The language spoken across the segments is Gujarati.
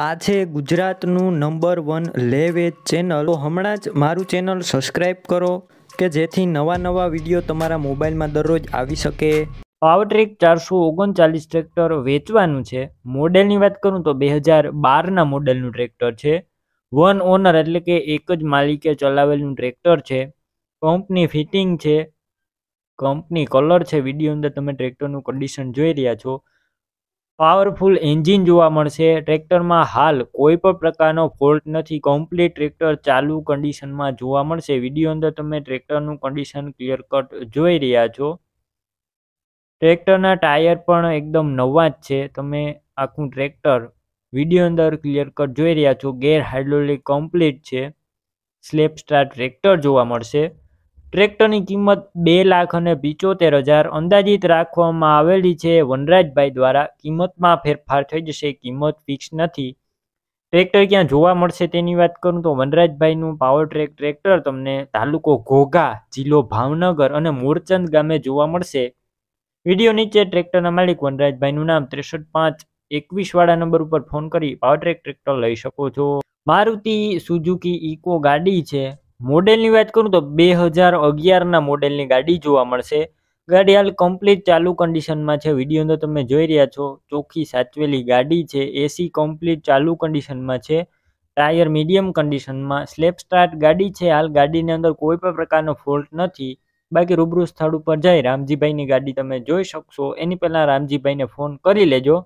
આ છે ગુજરાતનું નંબર વન લેવેજ ચેનલ તો હમણાં જ મારું ચેનલ સબસ્ક્રાઈબ કરો કે જેથી નવા નવા વિડીયો તમારા મોબાઈલમાં દરરોજ આવી શકે પાવરટ્રેક ચારસો ઓગણચાલીસ ટ્રેક્ટર વેચવાનું છે મોડેલની વાત કરું તો બે હજાર બારના મોડેલનું ટ્રેક્ટર છે વન ઓનર એટલે કે એક જ માલિકે ચલાવેલું ટ્રેક્ટર છે કંપની ફિટિંગ છે કંપની કલર છે વિડીયો અંદર તમે ટ્રેક્ટરનું કન્ડિશન જોઈ રહ્યા છો પાવરફુલ એન્જિન જોવા મળશે ટ્રેક્ટરમાં હાલ કોઈ પણ પ્રકારનો ફોલ્ટ નથી કમ્પ્લીટ ટ્રેક્ટર ચાલુ કન્ડિશનમાં જોવા મળશે વિડીયો અંદર તમે ટ્રેક્ટરનું કન્ડિશન ક્લિયર કટ જોઈ રહ્યા છો ટ્રેક્ટરના ટાયર પણ એકદમ નવા જ છે તમે આખું ટ્રેક્ટર વિડીયો અંદર ક્લિયર કટ જોઈ રહ્યા છો ગેર હાઇડ્રોલિક કમ્પ્લીટ છે સ્લેપ સ્ટાર ટ્રેક્ટર જોવા મળશે ટ્રેક્ટરની કિંમત બે લાખ અને પિચોતેર હજાર અંદાજિત રાખવામાં આવેલી છે વનરાજભાઈ દ્વારા કિંમતમાં ફેરફાર થઈ જશે કિંમત ફિક્સ નથી ટ્રેક્ટર ક્યાં જોવા મળશે તેની વાત કરું તો વનરાજભાઈનું પાવર ટ્રેક ટ્રેક્ટર તમને તાલુકો ઘોઘા જિલ્લો ભાવનગર અને મોરચંદ ગામે જોવા મળશે વિડીયો નીચે ટ્રેક્ટરના માલિક વનરાજભાઈનું નામ ત્રેસઠ પાંચ એકવીસ વાળા નંબર ઉપર ફોન કરી પાવર ટ્રેક ટ્રેક્ટર લઈ શકો છો મારુતિ સુઝુકી ઇકો ગાડી છે મોડેલની વાત કરું તો બે હજાર અગિયારના મોડેલની ગાડી જોવા મળશે ગાડી હાલ કમ્પ્લીટ ચાલુ કન્ડિશનમાં છે વિડીયો અંદર તમે જોઈ રહ્યા છો ચોખ્ખી સાચવેલી ગાડી છે એસી કમ્પ્લીટ ચાલુ કન્ડિશનમાં છે ટાયર મીડિયમ કન્ડિશનમાં સ્લેપ સ્ટાર્ટ ગાડી છે હાલ ગાડીની અંદર કોઈ પણ પ્રકારનો ફોલ્ટ નથી બાકી રૂબરૂ સ્થળ ઉપર જઈ રામજીભાઈની ગાડી તમે જોઈ શકશો એની પહેલાં રામજીભાઈને ફોન કરી લેજો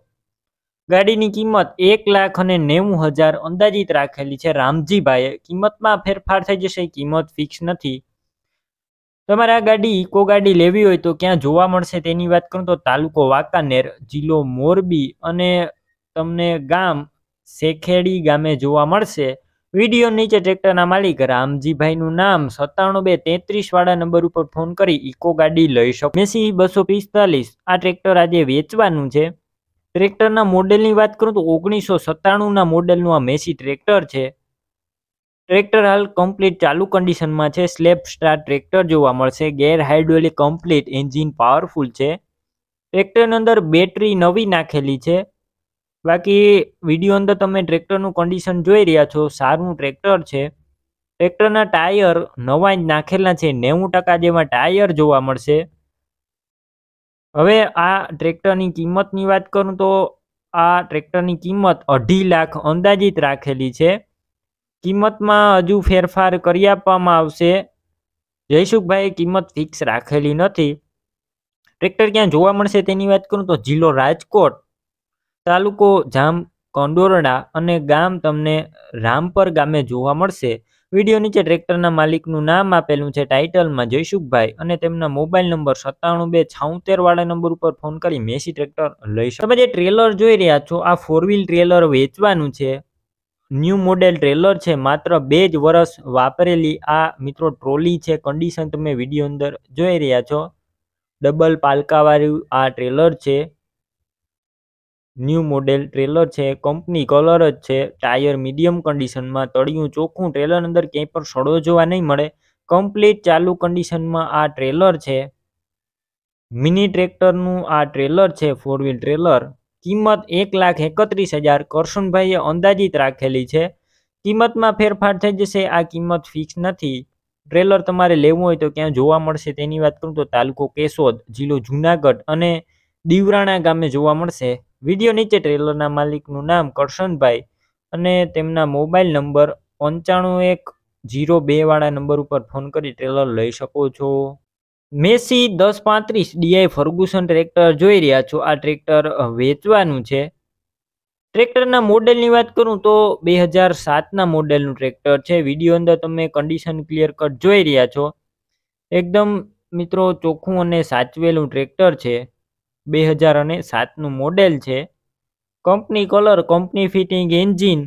ગાડીની કિંમત એક લાખ અને નેવું હજાર અંદાજિત રાખેલી છે રામજીભાઈએ કિંમતમાં ફેરફાર થઈ જશે કિંમત ફિક્સ નથી તમારે આ ગાડી ઇકો ગાડી લેવી હોય તો ક્યાં જોવા મળશે તેની વાત કરું તો તાલુકો વાંકાનેર જિલ્લો મોરબી અને તમને ગામ શેખેડી ગામે જોવા મળશે વિડીયો નીચે ટ્રેક્ટરના માલિક રામજીભાઈનું નામ સત્તાણું બે તેત્રીસ વાળા નંબર ઉપર ફોન કરી ઇકો ગાડી લઈ શકો એસી બસો પિસ્તાલીસ આ ટ્રેક્ટર આજે વેચવાનું છે ટ્રેક્ટરના મોડેલની વાત કરું તો ઓગણીસો સત્તાણુંના મોડેલનું આ મેસી ટ્રેક્ટર છે ટ્રેક્ટર હાલ કમ્પ્લીટ ચાલુ કન્ડિશનમાં છે સ્લેબ સ્ટાર ટ્રેક્ટર જોવા મળશે gear hydraulic complete engine powerful છે ટ્રેક્ટરની અંદર બેટરી નવી નાખેલી છે બાકી વિડીયો અંદર તમે ટ્રેક્ટરનું કન્ડિશન જોઈ રહ્યા છો સારું ટ્રેક્ટર છે ટ્રેક્ટરના ટાયર નવા જ નાખેલા છે નેવું ટકા જેવા ટાયર જોવા મળશે હવે આ ટ્રેક્ટરની કિંમતની વાત કરું તો આ ટ્રેક્ટરની કિંમત અઢી લાખ અંદાજિત રાખેલી છે કિંમતમાં હજુ ફેરફાર કરી આપવામાં આવશે જયસુખભાઈએ કિંમત ફિક્સ રાખેલી નથી ટ્રેક્ટર ક્યાં જોવા મળશે તેની વાત કરું તો જિલ્લો રાજકોટ તાલુકો જામ કંડોરણા અને ગામ તમને રામપર ગામે જોવા મળશે વિડીયો નીચે ટ્રેક્ટરના માલિકનું નામ આપેલું છે ટાઇટલમાં જયસુખભાઈ અને તેમના મોબાઈલ નંબર સત્તાણું બે છાઉતેર વાળા નંબર ઉપર ફોન કરી મેસી ટ્રેક્ટર લઈ શકો તમે જે ટ્રેલર જોઈ રહ્યા છો આ ફોર વ્હીલ ટ્રેલર વેચવાનું છે ન્યૂ મોડેલ ટ્રેલર છે માત્ર બે જ વર્ષ વાપરેલી આ મિત્રો ટ્રોલી છે કન્ડિશન તમે વિડીયો અંદર જોઈ રહ્યા છો ડબલ પાલકાવાળું આ ટ્રેલર છે ન્યૂ મોડેલ ટ્રેલર છે કંપની કલર જ છે ટાયર મીડિયમ કન્ડિશનમાં તળિયું ચોખ્ખું ટ્રેલર અંદર ક્યાંય પણ સડો જોવા નહીં મળે કમ્પ્લીટ ચાલુ કન્ડિશનમાં આ ટ્રેલર છે મિની ટ્રેક્ટરનું આ ટ્રેલર છે ફોર વ્હીલ ટ્રેલર કિંમત એક લાખ એકત્રીસ હજાર કરશનભાઈએ અંદાજિત રાખેલી છે કિંમતમાં ફેરફાર થઈ જશે આ કિંમત ફિક્સ નથી ટ્રેલર તમારે લેવું હોય તો ક્યાં જોવા મળશે તેની વાત કરું તો તાલુકો કેશોદ જિલ્લો જુનાગઢ અને દીવરાણા ગામે જોવા મળશે વિડીયો નીચે ટ્રેલરના માલિકનું નામ કરશનભાઈ અને તેમના મોબાઈલ નંબર પંચાણું એક જીરો બેવાળા નંબર ઉપર ફોન કરી ટ્રેલર લઈ શકો છો મેસી દસ પાંત્રીસ ડીઆઈ ફર્ગુસન ટ્રેક્ટર જોઈ રહ્યા છો આ ટ્રેક્ટર વેચવાનું છે ટ્રેક્ટરના મોડેલની વાત કરું તો બે હજાર સાતના મોડેલનું ટ્રેક્ટર છે વિડીયો અંદર તમે કન્ડિશન ક્લિયર કટ જોઈ રહ્યા છો એકદમ મિત્રો ચોખ્ખું અને સાચવેલું ટ્રેક્ટર છે બે હજાર અને સાતનું મોડેલ છે company colour company fitting engine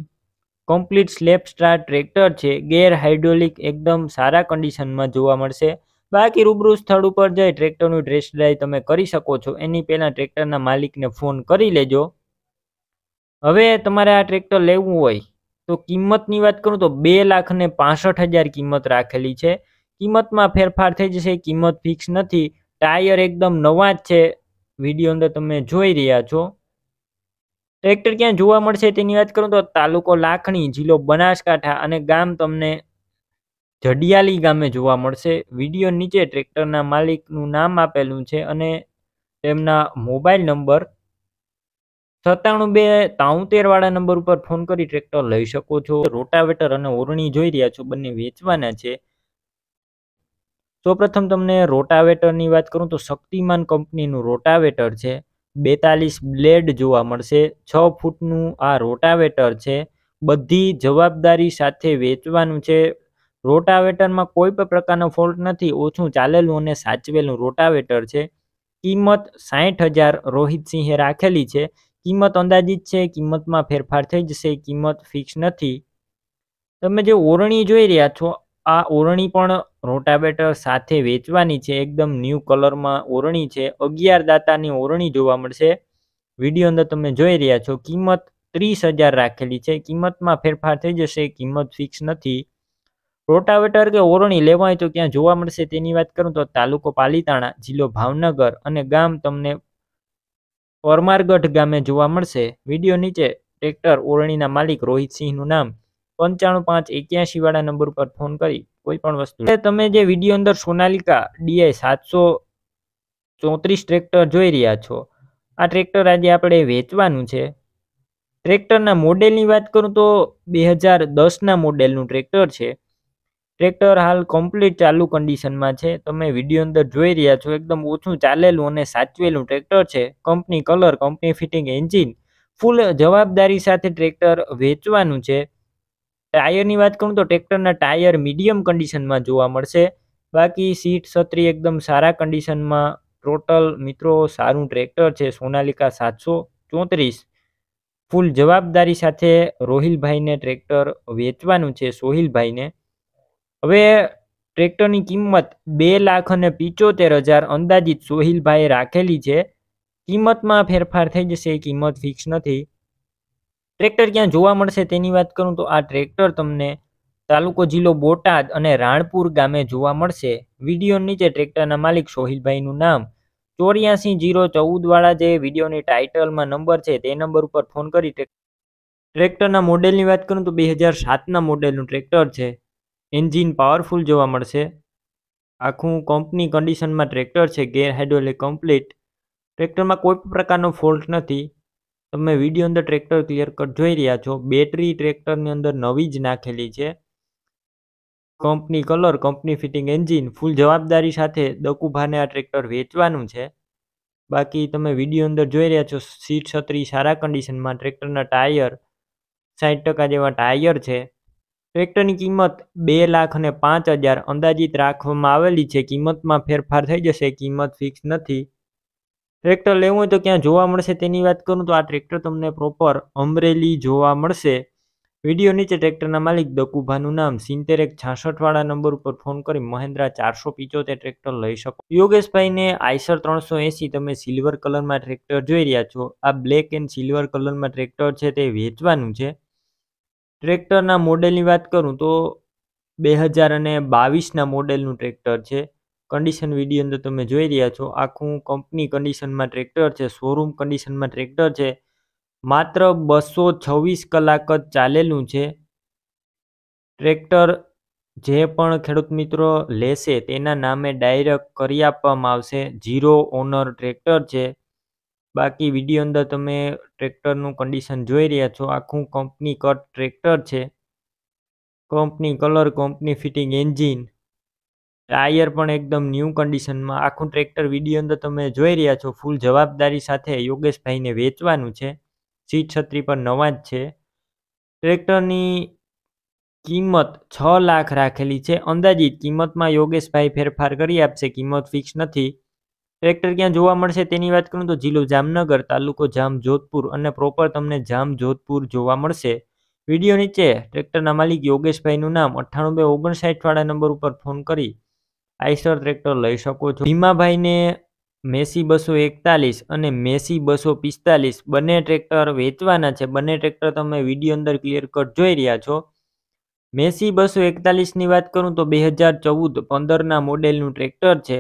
complete self star tractor છે ગેર હાઇડ્રોલિક એકદમ સારા કન્ડિશનમાં જોવા મળશે બાકી રૂબરૂ સ્થળ ઉપર જઈ ટ્રેક્ટરનું ડ્રેસ ડ્રાઈવ તમે કરી શકો છો એની પહેલાં ટ્રેક્ટરના માલિકને ફોન કરી લેજો હવે તમારે આ ટ્રેક્ટર લેવું હોય તો કિંમતની વાત કરું તો બે લાખ ને પાસઠ હજાર કિંમત રાખેલી છે કિંમતમાં ફેરફાર થઈ જશે કિંમત ફિક્સ નથી ટાયર એકદમ નવા જ છે વિડીયો અંદર તમે જોઈ રહ્યા છો ટ્રેક્ટર ક્યાં જોવા મળશે તેની વાત કરું તો તાલુકો લાખણી જિલ્લો બનાસકાંઠા અને ગામ તમને જડિયાલી ગામે જોવા મળશે વિડીયો નીચે ટ્રેક્ટરના માલિકનું નામ આપેલું છે અને તેમના મોબાઈલ નંબર સત્તાણું બે તાઉતેર વાળા નંબર ઉપર ફોન કરી ટ્રેક્ટર લઈ શકો છો રોટાવેટર અને ઓરણી જોઈ રહ્યા છો બંને વેચવાના છે સૌ પ્રથમ તમને રોટાવેટરની વાત કરું તો શક્તિમાન કંપનીનું રોટાવેટર છે બેતાલીસ બ્લેડ જોવા મળશે છ ફૂટનું આ રોટાવેટર છે બધી જવાબદારી સાથે વેચવાનું છે રોટાવેટરમાં કોઈ પણ પ્રકારનો ફોલ્ટ નથી ઓછું ચાલેલું અને સાચવેલું રોટાવેટર છે કિંમત સાઠ હજાર રોહિતસિંહે રાખેલી છે કિંમત અંદાજિત છે કિંમતમાં ફેરફાર થઈ જશે કિંમત ફિક્સ નથી તમે જે ઓરણી જોઈ રહ્યા છો આ ઓરણી પણ રોટાવેટર સાથે વેચવાની છે એકદમ ન્યૂ કલરમાં ઓરણી છે અગિયાર દાતાની ઓરણી જોવા મળશે વિડીયો અંદર તમે જોઈ રહ્યા છો કિંમત ત્રીસ હજાર રાખેલી છે કિંમતમાં ફેરફાર થઈ જશે કિંમત ફિક્સ નથી રોટાવેટર કે ઓરણી લેવા હોય તો ક્યાં જોવા મળશે તેની વાત કરું તો તાલુકો પાલીતાણા જિલ્લો ભાવનગર અને ગામ તમને પરમારગઢ ગામે જોવા મળશે વિડીયો નીચે ટ્રેક્ટર ઓરણીના માલિક રોહિતસિંહનું નામ પંચાણું પાંચ એક્યાસી વાળા નંબર પર ફોન કરી કોઈ પણ વસ્તુ તમે જે વિડીયો અંદર સોનાલિકા ડીઆઈ સાતસો ચોત્રીસ ટ્રેક્ટર જોઈ રહ્યા છો આ ટ્રેક્ટર આજે આપણે વેચવાનું છે ટ્રેક્ટરના મોડેલની વાત કરું તો બે હજાર દસના મોડેલનું ટ્રેક્ટર છે ટ્રેક્ટર હાલ કમ્પ્લીટ ચાલુ કન્ડિશનમાં છે તમે વિડીયો અંદર જોઈ રહ્યા છો એકદમ ઓછું ચાલેલું અને સાચવેલું ટ્રેક્ટર છે company colour company fitting engine full જવાબદારી સાથે ટ્રેક્ટર વેચવાનું છે ટાયરની વાત કરું તો ટ્રેક્ટરના ટાયર મીડિયમ કન્ડિશનમાં જોવા મળશે બાકી સીટ છત્રી એકદમ સારા કન્ડિશનમાં ટોટલ મિત્રો સારું ટ્રેક્ટર છે સોનાલિકા સાતસો ચોત્રીસ ફૂલ જવાબદારી સાથે રોહિલભાઈને ટ્રેક્ટર વેચવાનું છે સોહિલભાઈને હવે ટ્રેક્ટરની કિંમત બે લાખ અને પિચોતેર હજાર અંદાજિત સોહિલભાઈએ રાખેલી છે કિંમતમાં ફેરફાર થઈ જશે કિંમત ફિક્સ નથી ટ્રેક્ટર ક્યાં જોવા મળશે તેની વાત કરું તો આ ટ્રેક્ટર તમને તાલુકો જિલ્લો બોટાદ અને રાણપુર ગામે જોવા મળશે વિડીયો નીચે ટ્રેક્ટરના માલિક સોહિલભાઈનું નામ ચોર્યાસી જીરો ચૌદવાળા જે વિડીયોની ટાઇટલમાં નંબર છે તે નંબર ઉપર ફોન કરી ટ્રેક્ટરના મોડેલની વાત કરું તો બે હજાર સાતના મોડેલનું ટ્રેક્ટર છે એન્જિન પાવરફુલ જોવા મળશે આખું કંપની કન્ડિશનમાં ટ્રેક્ટર છે ગેર હાઇડ્રોલિક કમ્પ્લીટ ટ્રેક્ટરમાં કોઈ પ્રકારનો ફોલ્ટ નથી તમે વિડીયો અંદર ટ્રેક્ટર ક્લિયર કટ જોઈ રહ્યા છો બેટરી ટ્રેક્ટરની અંદર નવી જ નાખેલી છે company colour company fitting engine full જવાબદારી સાથે દકુભાને આ ટ્રેક્ટર વેચવાનું છે બાકી તમે વિડીયો અંદર જોઈ રહ્યા છો સીટ છત્રી સારા કન્ડિશનમાં ટ્રેક્ટરના ટાયર સાઠ ટકા જેવા ટાયર છે ટ્રેક્ટરની કિંમત બે લાખ અને પાંચ હજાર અંદાજિત રાખવામાં આવેલી છે કિંમતમાં ફેરફાર થઈ જશે કિંમત ફિક્સ નથી ટ્રેક્ટર લેવું હોય તો ક્યાં જોવા મળશે તેની વાત કરું તો આ ટ્રેક્ટર તમને પ્રોપર અમરેલી જોવા મળશે વિડીયો નીચે ટ્રેક્ટરના માલિક દકુભાનું નામ સિત્તેર એક છાસઠવાળા નંબર ઉપર ફોન કરી મહેન્દ્રા ચારસો પિચોતેર ટ્રેક્ટર લઈ શકો યોગેશભાઈને આઈસર ત્રણસો એંસી તમે સિલ્વર કલરમાં ટ્રેક્ટર જોઈ રહ્યા છો આ બ્લેક એન્ડ સિલ્વર કલરમાં ટ્રેક્ટર છે તે વેચવાનું છે ટ્રેક્ટરના મોડેલની વાત કરું તો બે હજાર અને બાવીસના મોડેલનું ટ્રેક્ટર છે કન્ડિશન વિડીયો અંદર તમે જોઈ રહ્યા છો આખું કંપની કન્ડિશનમાં ટ્રેક્ટર છે શોરૂમ કન્ડિશનમાં ટ્રેક્ટર છે માત્ર બસો છવ્વીસ કલાક જ ચાલેલું છે ટ્રેક્ટર જે પણ ખેડૂત મિત્રો લેશે તેના નામે ડાયરેક્ટ કરી આપવામાં આવશે ઝીરો ઓનર ટ્રેક્ટર છે બાકી વિડીયો અંદર તમે ટ્રેક્ટરનું કન્ડિશન જોઈ રહ્યા છો આખું કંપની કટ ટ્રેક્ટર છે company colour company fitting engine tyre પણ એકદમ ન્યૂ કન્ડિશનમાં આખું ટ્રેક્ટર વિડીયો અંદર તમે જોઈ રહ્યા છો ફૂલ જવાબદારી સાથે યોગેશભાઈને વેચવાનું છે સીટ છત્રી પણ નવા જ છે ટ્રેક્ટરની કિંમત છ લાખ રાખેલી છે અંદાજિત કિંમતમાં યોગેશભાઈ ફેરફાર કરી આપશે કિંમત ફિક્સ નથી ટ્રેક્ટર ક્યાં જોવા મળશે તેની વાત કરું તો જિલ્લો જામનગર તાલુકો જામ જોધપુર અને પ્રોપર તમને જામ જોધપુર જોવા મળશે વિડીયો નીચે ટ્રેક્ટરના માલિક યોગેશભાઈનું નામ અઠ્ઠાણું બે ઓગણસાઠવાળા નંબર ઉપર ફોન કરી આઈસર ટ્રેક્ટર લઈ શકો છો ભીમાભાઈને મેસી બસો એકતાલીસ અને મેસી બસો પિસ્તાલીસ બંને ટ્રેક્ટર વેચવાના છે બંને ટ્રેક્ટર તમે વિડીયો અંદર ક્લિયર કટ જોઈ રહ્યા છો મેસી બસો એકતાલીસની વાત કરું તો બે હજાર ચૌદ પંદરના મોડેલનું ટ્રેક્ટર છે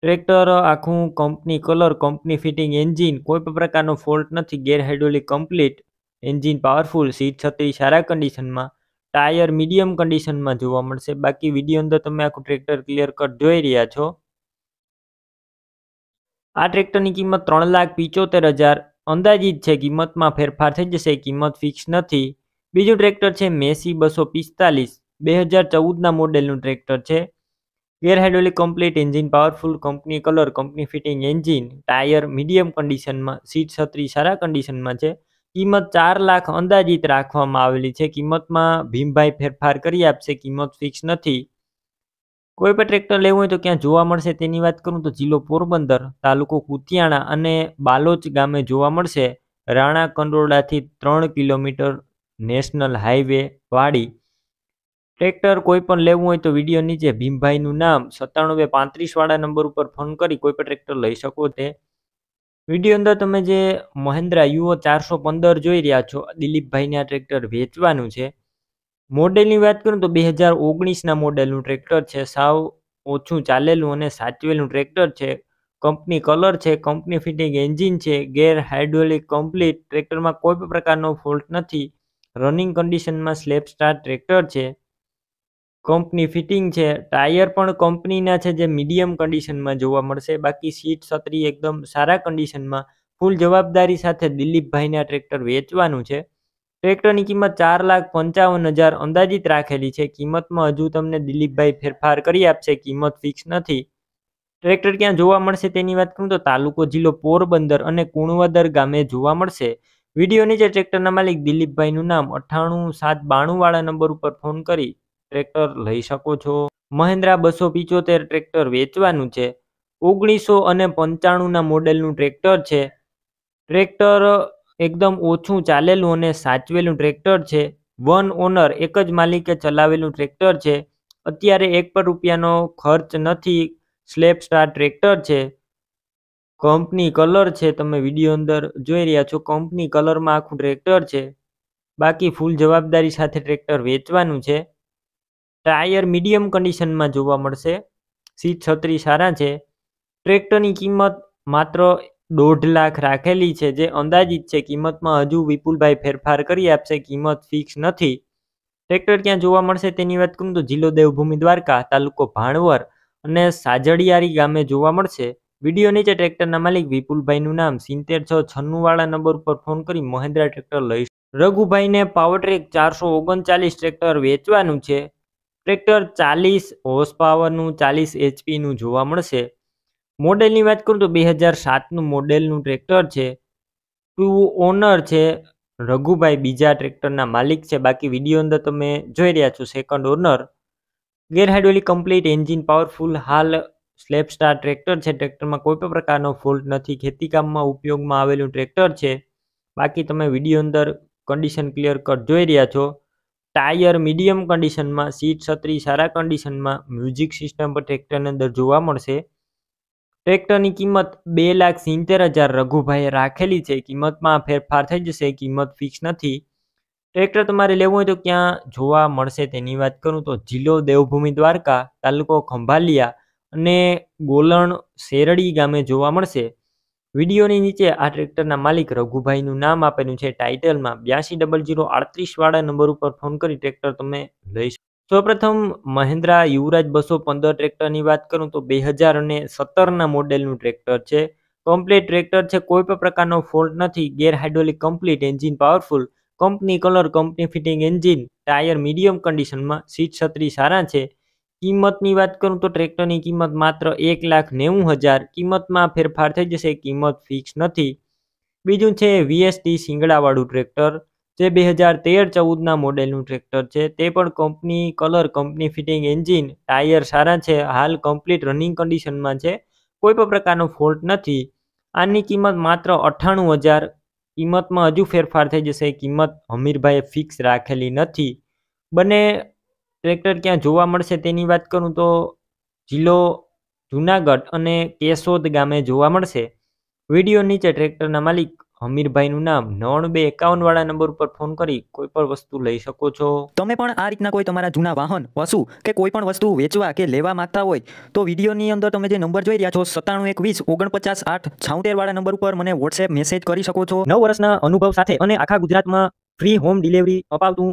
ટ્રેક્ટર આખું company colour company fitting engine કોઈ પણ પ્રકારનો ફોલ્ટ નથી gear hydraulic complete engine powerful seat છત્રી સારા કન્ડિશનમાં ટાયર મીડિયમ કન્ડિશનમાં જોવા મળશે બાકી વિડીયો અંદર તમે આખું ટ્રેક્ટર ક્લિયર કટ જોઈ રહ્યા છો આ ટ્રેક્ટરની કિંમત ત્રણ લાખ પિચોતેર હજાર અંદાજિત છે કિંમતમાં ફેરફાર થઈ જશે કિંમત ફિક્સ નથી બીજું ટ્રેક્ટર છે મેસી બસો પિસ્તાલીસ બે હજાર ચૌદના મોડેલનું ટ્રેક્ટર છે gear hydraulic complete engine powerful company colour company fitting engine tyre medium કન્ડિશનમાં સીટ છત્રી સારા કન્ડિશનમાં છે કિંમત ચાર લાખ અંદાજિત રાખવામાં આવેલી છે કિંમતમાં ભીમભાઈ ફેરફાર કરી આપશે કિંમત ફિક્સ નથી કોઈ પણ ટ્રેક્ટર લેવું હોય તો ક્યાં જોવા મળશે તેની વાત કરું તો જિલ્લો પોરબંદર તાલુકો કુતિયાણા અને બાલોચ ગામે જોવા મળશે રાણા કંડોરડાથી ત્રણ કિલોમીટર નેશનલ હાઈવે વાડી ટ્રેક્ટર કોઈ પણ લેવું હોય તો વિડીયો નીચે ભીમભાઈનું નામ સત્તાણું બે પાંત્રીસવાળા નંબર ઉપર ફોન કરી કોઈ પણ ટ્રેક્ટર લઈ શકો તે વિડીયો અંદર તમે જે મહિન્દ્રા યુઓ ચારસો પંદર જોઈ રહ્યા છો દિલીપભાઈને આ ટ્રેક્ટર વેચવાનું છે મોડેલની વાત કરું તો બે હજાર ઓગણીસના મોડેલનું ટ્રેક્ટર છે સાવ ઓછું ચાલેલું અને સાચવેલું ટ્રેક્ટર છે કંપની કલર છે કંપની ફિટિંગ એન્જિન છે ગેર હાઇડ્રોલિક કમ્પ્લીટ ટ્રેક્ટરમાં કોઈ પણ પ્રકારનો ફોલ્ટ નથી રનિંગ કન્ડિશનમાં સ્લેપ સ્ટાર ટ્રેક્ટર છે કંપની ફિટિંગ છે ટાયર પણ કંપનીના છે જે મીડિયમ કન્ડિશનમાં જોવા મળશે બાકી સીટ છત્રી એકદમ સારા કન્ડિશનમાં ફૂલ જવાબદારી સાથે દિલીપભાઈના ટ્રેક્ટર વેચવાનું છે ટ્રેક્ટરની કિંમત ચાર લાખ પંચાવન હજાર અંદાજિત રાખેલી છે કિંમતમાં હજુ તમને દિલીપભાઈ ફેરફાર કરી આપશે કિંમત ફિક્સ નથી ટ્રેક્ટર ક્યાં જોવા મળશે તેની વાત કરું તો તાલુકો જિલ્લો પોરબંદર અને કુણવદર ગામે જોવા મળશે વિડીયો નીચે ટ્રેક્ટરના માલિક દિલીપભાઈનું નામ અઠ્ઠાણું સાત બાણુંવાળા નંબર ઉપર ફોન કરી ટ્રેક્ટર લઈ શકો છો મહેન્દ્રા બસો પિચોતેર ટ્રેક્ટર વેચવાનું છે ઓગણીસો અને પંચાણુંના મોડેલનું ટ્રેક્ટર છે ટ્રેક્ટર એકદમ ઓછું ચાલેલું અને સાચવેલું ટ્રેક્ટર છે વન ઓનર એક જ માલિકે ચલાવેલું ટ્રેક્ટર છે અત્યારે એક પણ રૂપિયાનો ખર્ચ નથી સ્લેપ સ્ટાર ટ્રેક્ટર છે કંપની કલર છે તમે વિડીયો અંદર જોઈ રહ્યા છો કંપની કલરમાં આખું ટ્રેક્ટર છે બાકી ફૂલ જવાબદારી સાથે ટ્રેક્ટર વેચવાનું છે ટાયર મીડિયમ કન્ડિશનમાં જોવા મળશે સી છત્રી સારા છે ટ્રેક્ટરની કિંમત માત્ર દોઢ લાખ રાખેલી છે જે અંદાજિત છે કિંમતમાં હજુ વિપુલભાઈ ફેરફાર કરી આપશે કિંમત ફિક્સ નથી ટ્રેક્ટર ક્યાં જોવા મળશે તેની વાત કરું તો જિલ્લો દેવભૂમિ દ્વારકા તાલુકો ભાણવર અને સાજડિયારી ગામે જોવા મળશે વિડીયો નીચે ટ્રેક્ટરના માલિક વિપુલભાઈનું નામ સિત્તેર છ છન્નુવાળા નંબર પર ફોન કરી મહેન્દ્રા ટ્રેક્ટર લઈ રઘુભાઈને પાવર ટ્રેક ચારસો ઓગણચાલીસ ટ્રેક્ટર વેચવાનું છે ટ્રેક્ટર ચાલીસ હોર્સ પાવરનું ચાલીસ એચપીનું જોવા મળશે મોડેલની વાત કરું તો બે હજાર સાતનું મોડેલનું ટ્રેક્ટર છે ટુ ઓનર છે રઘુભાઈ બીજા ટ્રેક્ટરના માલિક છે બાકી વિડીયો અંદર તમે જોઈ રહ્યા છો second owner gear hydraulic complete engine powerful હાલ સ્લેપ સ્ટાર ટ્રેક્ટર છે ટ્રેક્ટરમાં કોઈ પણ પ્રકારનો ફોલ્ટ નથી ખેતીકામમાં ઉપયોગમાં આવેલું ટ્રેક્ટર છે બાકી તમે વિડીયો અંદર કન્ડિશન ક્લિયર કટ જોઈ રહ્યા છો ટાયર મીડિયમ કન્ડિશનમાં સીટ છત્રી સારા કન્ડિશનમાં મ્યુઝિક સિસ્ટમ પર ટ્રેક્ટરની અંદર જોવા મળશે ટ્રેક્ટરની કિંમત બે લાખ સિત્તેર હજાર રઘુભાઈએ રાખેલી છે કિંમતમાં ફેરફાર થઈ જશે કિંમત ફિક્સ નથી ટ્રેક્ટર તમારે લેવું હોય તો ક્યાં જોવા મળશે તેની વાત કરું તો જિલ્લો દેવભૂમિ દ્વારકા તાલુકો ખંભાલિયા અને ગોલણ શેરડી ગામે જોવા મળશે વિડીયોની નીચે આ ટ્રેક્ટરના માલિક રઘુભાઈનું નામ આપેલું છે ટાઇટલમાં બ્યાસી ડબલ જીરો આડત્રીસવાળા નંબર ઉપર ફોન કરી ટ્રેક્ટર તમે લઈ શકો સૌપ્રથમ મહિન્દ્રા યુવરાજ બસો પંદર ટ્રેક્ટરની વાત કરું તો બે હજાર અને સત્તરના મોડેલનું ટ્રેક્ટર છે કમ્પ્લીટ ટ્રેક્ટર છે કોઈ પણ પ્રકારનો ફોલ્ટ નથી gear hydraulic complete engine powerful company colour company fitting engine tyre medium કન્ડિશનમાં સીટ છત્રી સારા છે કિંમતની વાત કરું તો ટ્રેક્ટરની કિંમત માત્ર એક લાખ નેવું હજાર કિંમતમાં ફેરફાર થઈ જશે કિંમત ફિક્સ નથી બીજું છે વીએસટી શિંગડાવાળું ટ્રેક્ટર જે બે હજાર તેર ચૌદના મોડેલનું ટ્રેક્ટર છે તે પણ company colour company fitting engine tyre સારા છે હાલ કમ્પ્લીટ રનિંગ કન્ડિશનમાં છે કોઈ પણ પ્રકારનો ફોલ્ટ નથી આની કિંમત માત્ર અઠ્ઠાણું હજાર કિંમતમાં હજુ ફેરફાર થઈ જશે કિંમત હમીરભાઈએ ફિક્સ રાખેલી નથી બંને ટ્રેક્ટર ક્યાં જોવા મળશે તેની વાત કરું તો જિલ્લો જૂનાગઢ અને કેશોદ ગામે જોવા મળશે વિડીયો નીચે ટ્રેક્ટરના માલિક હમીરભાઈનું નામ નવાણું બે એકાવન વાળા નંબર ઉપર ફોન કરી કોઈ પણ વસ્તુ લઈ શકો છો તમે પણ આ રીતના કોઈ તમારા જૂના વાહન વસુ કે કોઈ પણ વસ્તુ વેચવા કે લેવા માંગતા હોય તો વિડીયોની અંદર તમે જે નંબર જોઈ રહ્યા છો સત્તાણું એકવીસ ઓગણપચાસ આઠ છાઉતેર વાળા નંબર ઉપર મને વોટ્સએપ મેસેજ કરી શકો છો નવ વર્ષના અનુભવ સાથે અને આખા ગુજરાતમાં ફ્રી હોમ ડિલિવરી અપાવતું